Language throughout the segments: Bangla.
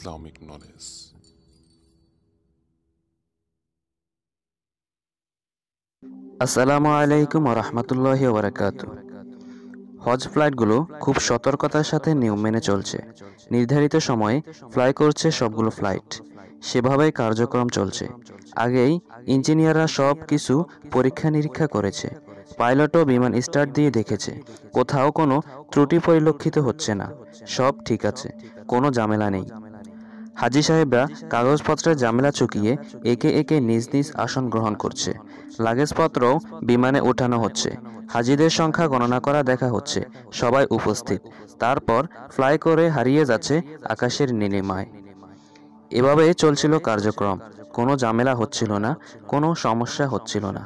ইসলামিক নলেজ আসসালামু আলাইকুম রহমতুল্লাহ ওবরাকাত হজ ফ্লাইটগুলো খুব সতর্কতার সাথে নিয়ম মেনে চলছে নির্ধারিত সময়ে ফ্লাই করছে সবগুলো ফ্লাইট সেভাবেই কার্যক্রম চলছে আগেই ইঞ্জিনিয়াররা সব কিছু পরীক্ষা নিরীক্ষা করেছে পাইলটও বিমান স্টার্ট দিয়ে দেখেছে কোথাও কোনো ত্রুটি পরিলক্ষিত হচ্ছে না সব ঠিক আছে কোনো ঝামেলা নেই হাজি সাহেবরা কাগজপত্রের ঝামেলা চুকিয়ে একে একে নিজ নিজ আসন গ্রহণ করছে লাগেজপত্রও বিমানে ওঠানো হচ্ছে হাজিদের সংখ্যা গণনা করা দেখা হচ্ছে সবাই উপস্থিত তারপর ফ্লাই করে হারিয়ে যাচ্ছে আকাশের নীলিমায় এভাবে চলছিল কার্যক্রম কোনো ঝামেলা হচ্ছিল না কোনো সমস্যা হচ্ছিল না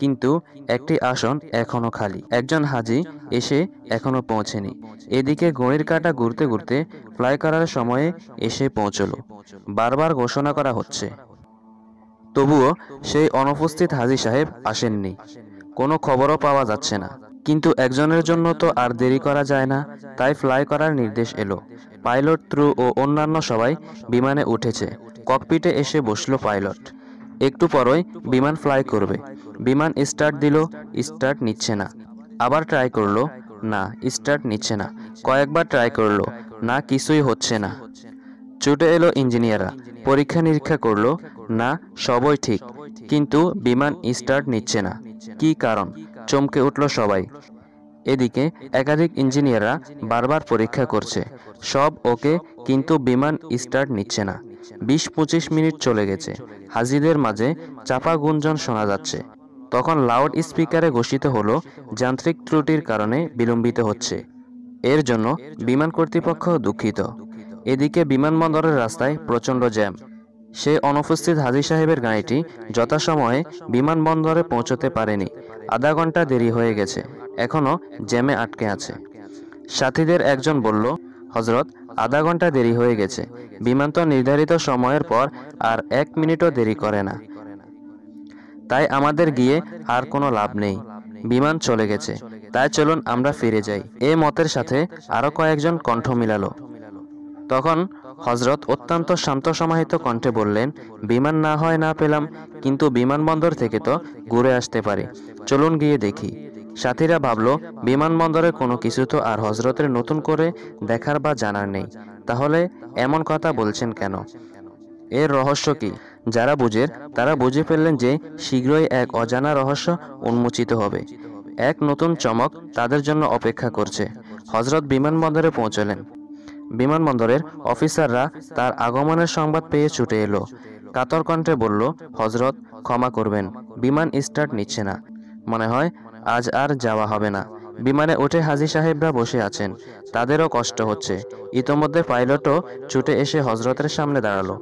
কিন্তু একটি আসন এখনও খালি একজন হাজি এসে এখনো পৌঁছেনি এদিকে গড়ির কাটা ঘুরতে ঘুরতে ফ্লাই করার সময়ে এসে পৌঁছল বারবার ঘোষণা করা হচ্ছে তবুও সেই অনুপস্থিত হাজি সাহেব আসেননি কোনো খবরও পাওয়া যাচ্ছে না কিন্তু একজনের জন্য তো আর দেরি করা যায় না তাই ফ্লাই করার নির্দেশ এলো পাইলট ত্রু ও অন্যান্য সবাই বিমানে উঠেছে ককপিটে এসে বসল পাইলট একটু পরই বিমান ফ্লাই করবে বিমান স্টার্ট দিল স্টার্ট নিচ্ছে না আবার ট্রাই করলো না স্টার্ট নিচ্ছে না কয়েকবার ট্রাই করলো না কিছুই হচ্ছে না ছুটে এলো ইঞ্জিনিয়াররা পরীক্ষা নিরীক্ষা করলো না সবই ঠিক কিন্তু বিমান স্টার্ট নিচ্ছে না কি কারণ চমকে উঠল সবাই এদিকে একাধিক ইঞ্জিনিয়াররা বারবার পরীক্ষা করছে সব ওকে কিন্তু বিমান স্টার্ট নিচ্ছে না বিশ পঁচিশ মিনিট চলে গেছে হাজিদের মাঝে চাপা গুঞ্জন শোনা যাচ্ছে তখন লাউড স্পিকারে ঘোষিত হলো যান্ত্রিক ত্রুটির কারণে বিলম্বিত হচ্ছে এর জন্য বিমান কর্তৃপক্ষ দুঃখিত এদিকে বিমানবন্দরের রাস্তায় প্রচণ্ড জ্যাম সে অনুপস্থিত হাজি সাহেবের গাড়িটি যথাসময়ে বিমানবন্দরে পৌঁছতে পারেনি আধা ঘন্টা দেরি হয়ে গেছে এখনও জ্যামে আটকে আছে সাথীদের একজন বলল হজরত আধা ঘন্টা দেরি হয়ে গেছে বিমান তো নির্ধারিত সময়ের পর আর এক মিনিটও দেরি করে না তাই আমাদের গিয়ে আর কোনো লাভ নেই বিমান চলে গেছে তাই চলুন আমরা ফিরে যাই এ মতের সাথে আরও কয়েকজন কণ্ঠ মিলালো তখন হজরত অত্যন্ত শান্ত সমাহিত কণ্ঠে বললেন বিমান না হয় না পেলাম কিন্তু বিমানবন্দর থেকে তো ঘুরে আসতে পারি চলুন গিয়ে দেখি সাথীরা ভাবল বিমানবন্দরে কোনো কিছু তো আর হজরতের নতুন করে দেখার বা জানার নেই তাহলে এমন কথা বলছেন কেন এর রহস্য কি যারা বুঝের তারা বুঝে ফেললেন যে শীঘ্রই এক অজানা রহস্য উন্মোচিত হবে এক নতুন চমক তাদের জন্য অপেক্ষা করছে হজরত বিমানবন্দরে পৌঁছলেন বিমানবন্দরের অফিসাররা তার আগমনের সংবাদ পেয়ে ছুটে এলো কাতর কণ্ঠে বলল হজরত ক্ষমা করবেন বিমান স্টার্ট নিচ্ছে না মনে হয় আজ আর যাওয়া হবে না বিমানে উঠে হাজি সাহেবরা বসে আছেন তাদেরও কষ্ট হচ্ছে ইতোমধ্যে পাইলটও ছুটে এসে হজরতের সামনে দাঁড়ালো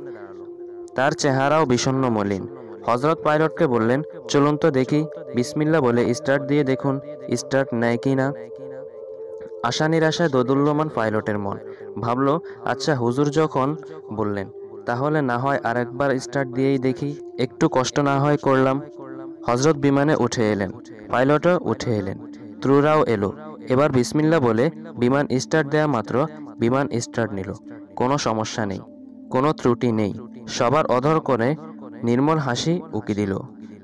তার চেহারাও বিষণ্ণ মলিন হজরত পাইলটকে বললেন চলুন তো দেখি বিসমিল্লা বলে স্টার্ট দিয়ে দেখুন স্টার্ট নেয় কি না আশা নিরাশায় দদুল্যমান পাইলটের মন ভাবল আচ্ছা হুজুর যখন বললেন তাহলে না হয় আরেকবার স্টার্ট দিয়েই দেখি একটু কষ্ট না হয় করলাম হজরত বিমানে উঠে এলেন পাইলটও উঠে এলেন ত্রুরাও এলো এবার বিসমিল্লা বলে বিমান স্টার্ট দেয়া মাত্র বিমান স্টার্ট নিল কোনো সমস্যা নেই কোনো ত্রুটি নেই সবার অধর করে নির্মল হাসি উকি দিল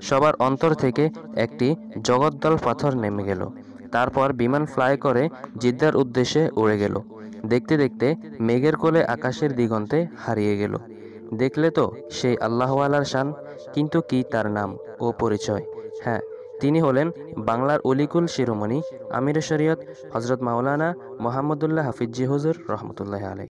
সবার অন্তর থেকে একটি জগদ্দল পাথর নেমে গেল তারপর বিমান ফ্লাই করে জিদ্দার উদ্দেশ্যে উড়ে গেল দেখতে দেখতে মেঘের কোলে আকাশের দিগন্তে হারিয়ে গেল দেখলে তো সেই আল্লাহওয়ালার শান কিন্তু কি তার নাম ও পরিচয় হ্যাঁ তিনি হলেন বাংলার অলিকুল শিরোমণি আমির শরীয়ত হজরত মাওলানা মোহাম্মদুল্লাহ হাফিজি হুজুর রহমতুল্লাহ আলাই